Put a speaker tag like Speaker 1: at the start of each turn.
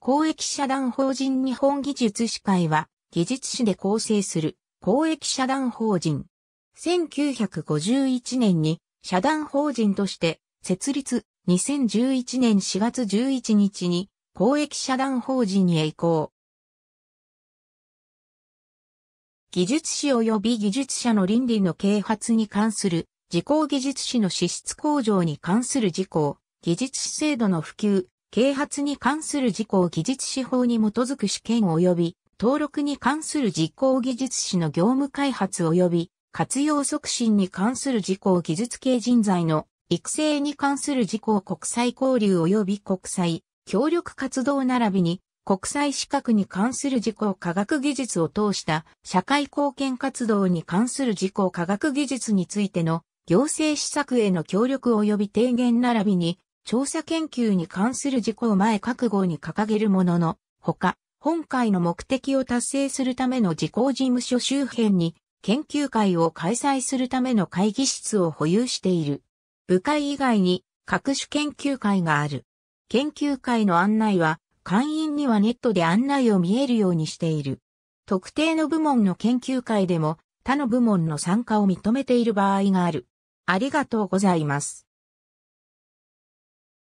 Speaker 1: 公益社団法人日本技術士会は、技術士で構成する公益社団法人。1951年に社団法人として設立2011年4月11日に公益
Speaker 2: 社団法人へ移行。技術
Speaker 1: 士及び技術者の倫理の啓発に関する、自公技術士の資質向上に関する事項、技術士制度の普及、啓発に関する事項技術指法に基づく試験及び、登録に関する実行技術士の業務開発及び、活用促進に関する事項技術系人材の育成に関する事項国際交流及び国際協力活動並びに国際資格に関する事項科学技術を通した社会貢献活動に関する事項科学技術についての行政施策への協力及び提言並びに調査研究に関する事項前各号に掲げるものの、ほか、本会の目的を達成するための事項事務所周辺に、研究会を開催するための会議室を保有している。部会以外に、各種研究会がある。研究会の案内は、会員にはネットで案内を見えるようにしている。特定の部門の研究会でも、他の部門の参加を認めている場合がある。ありがとうございます。